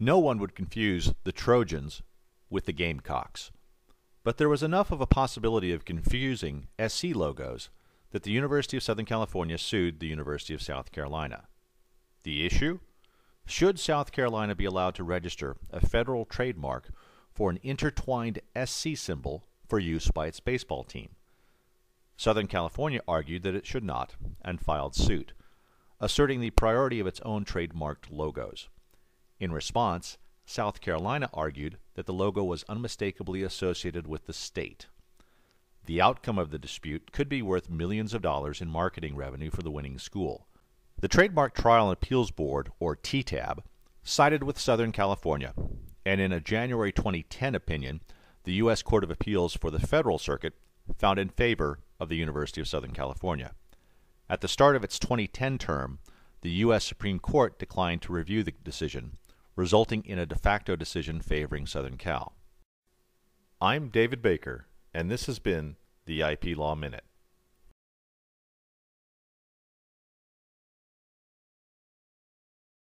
No one would confuse the Trojans with the Gamecocks. But there was enough of a possibility of confusing SC logos that the University of Southern California sued the University of South Carolina. The issue? Should South Carolina be allowed to register a federal trademark for an intertwined SC symbol for use by its baseball team? Southern California argued that it should not and filed suit, asserting the priority of its own trademarked logos. In response, South Carolina argued that the logo was unmistakably associated with the state. The outcome of the dispute could be worth millions of dollars in marketing revenue for the winning school. The Trademark Trial and Appeals Board, or TTAB, sided with Southern California, and in a January 2010 opinion, the U.S. Court of Appeals for the Federal Circuit found in favor of the University of Southern California. At the start of its 2010 term, the U.S. Supreme Court declined to review the decision resulting in a de facto decision favoring Southern Cal. I'm David Baker, and this has been the IP Law Minute.